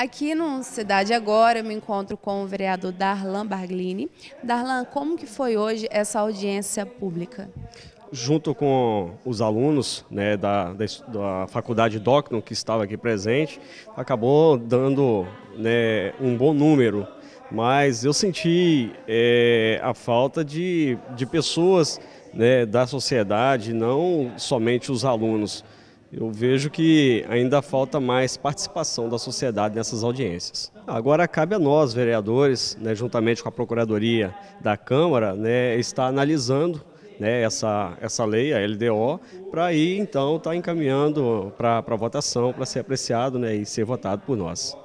Aqui no Cidade Agora eu me encontro com o vereador Darlan Barglini. Darlan, como que foi hoje essa audiência pública? Junto com os alunos né, da, da, da faculdade Docno que estava aqui presente, acabou dando né, um bom número mas eu senti é, a falta de, de pessoas né, da sociedade, não somente os alunos eu vejo que ainda falta mais participação da sociedade nessas audiências. Agora cabe a nós, vereadores, né, juntamente com a Procuradoria da Câmara, né, estar analisando né, essa, essa lei, a LDO, para ir então estar tá encaminhando para votação, para ser apreciado né, e ser votado por nós.